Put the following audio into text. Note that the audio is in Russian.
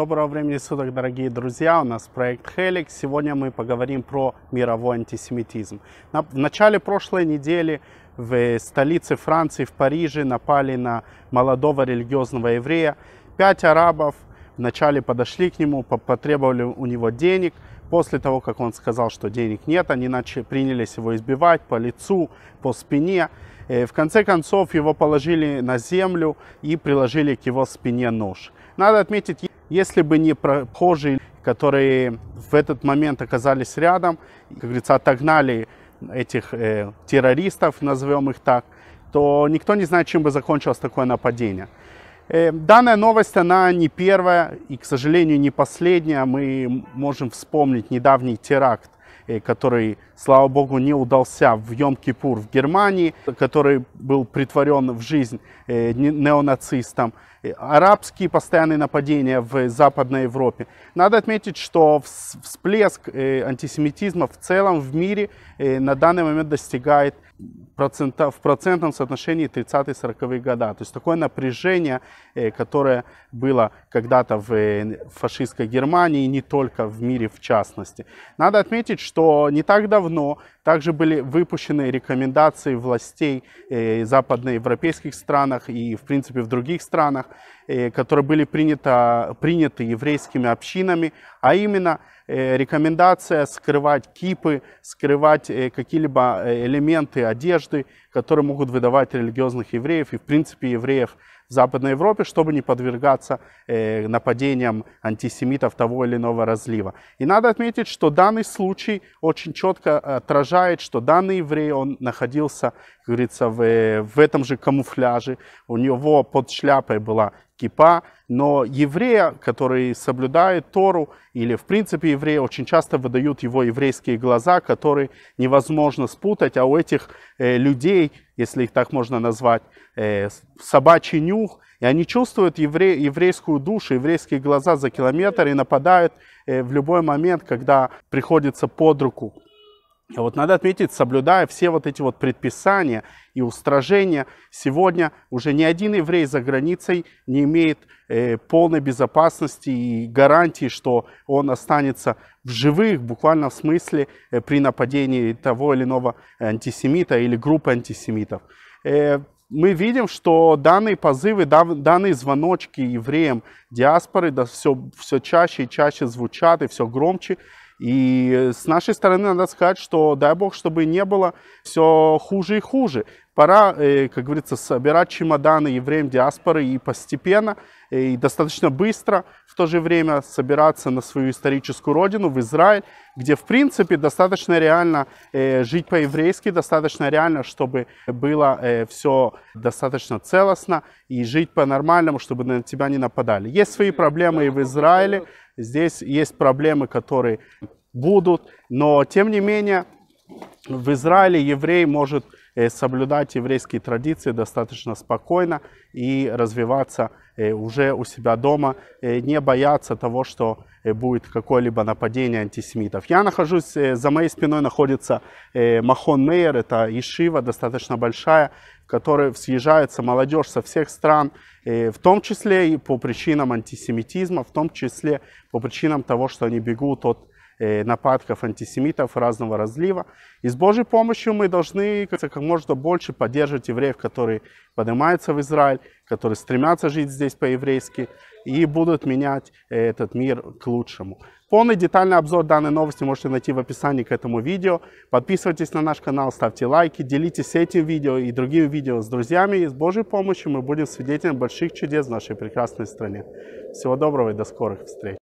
Доброго времени суток, дорогие друзья! У нас проект Helix. Сегодня мы поговорим про мировой антисемитизм. в начале прошлой недели в столице Франции, в Париже, напали на молодого религиозного еврея. Пять арабов вначале подошли к нему, потребовали у него денег. После того, как он сказал, что денег нет, они начали, принялись его избивать по лицу, по спине. Э, в конце концов, его положили на землю и приложили к его спине нож. Надо отметить, если бы не прохожие, которые в этот момент оказались рядом, как говорится, отогнали этих э, террористов, назовем их так, то никто не знает, чем бы закончилось такое нападение. Э, данная новость, она не первая и, к сожалению, не последняя. Мы можем вспомнить недавний теракт Э, который, слава богу, не удался в Йом-Кипур в Германии, который был притворен в жизнь э, неонацистом, э, арабские постоянные нападения в Западной Европе. Надо отметить, что всплеск антисемитизма в целом в мире на данный момент достигает процента, в процентном соотношении 30-40-е года. То есть такое напряжение, э, которое было когда-то в э, фашистской Германии, не только в мире в частности. Надо отметить, что не так давно также были выпущены рекомендации властей э, западноевропейских странах и, в принципе, в других странах, которые были приняты приняты еврейскими общинами, а именно – Э, рекомендация скрывать кипы, скрывать э, какие-либо э, элементы одежды, которые могут выдавать религиозных евреев и, в принципе, евреев в Западной Европе, чтобы не подвергаться нападениям антисемитов того или иного разлива. И надо отметить, что данный случай очень четко отражает, что данный еврей, он находился, как говорится, в, в этом же камуфляже. У него под шляпой была кипа, но еврея, который соблюдает Тору, или в принципе еврея, очень часто выдают его еврейские глаза, которые невозможно спутать, а у этих э, людей, если их так можно назвать, э, собачий нюх, и они чувствуют евре, еврейскую душу, еврейские глаза за километр и нападают э, в любой момент, когда приходится под руку. Вот надо отметить, соблюдая все вот эти вот предписания и устражения, сегодня уже ни один еврей за границей не имеет э, полной безопасности и гарантии, что он останется в живых, буквально в смысле, э, при нападении того или иного антисемита или группы антисемитов. Э, мы видим, что данные позывы, данные звоночки евреям диаспоры да, все, все чаще и чаще звучат и все громче. И с нашей стороны надо сказать, что дай бог, чтобы не было все хуже и хуже пора, э, как говорится, собирать чемоданы евреям диаспоры и постепенно, э, и достаточно быстро в то же время собираться на свою историческую родину, в Израиль, где, в принципе, достаточно реально э, жить по-еврейски, достаточно реально, чтобы было все достаточно целостно и жить по-нормальному, чтобы на тебя не нападали. Есть свои проблемы и в Израиле, здесь есть проблемы, которые будут, но, тем не менее, в Израиле еврей может Э, соблюдать еврейские традиции достаточно спокойно и развиваться э, уже у себя дома, э, не бояться того, что будет какое-либо нападение антисемитов. Я нахожусь, за моей спиной находится Махон Мейер, это Ишива, достаточно большая, в которой съезжается молодежь со всех стран, в том числе и по причинам антисемитизма, в том числе по причинам того, что они бегут от Э, нападков антисемитов разного разлива. И с Божьей помощью мы должны как можно больше поддерживать евреев, которые поднимаются в Израиль, которые стремятся жить здесь по-еврейски и будут менять э, этот мир к лучшему. Полный детальный обзор данной новости можете найти в описании к этому видео. Подписывайтесь на наш канал, ставьте лайки, делитесь этим видео и другими видео с друзьями. И с Божьей помощью мы будем свидетелем больших чудес в нашей прекрасной стране. Всего доброго и до скорых встреч!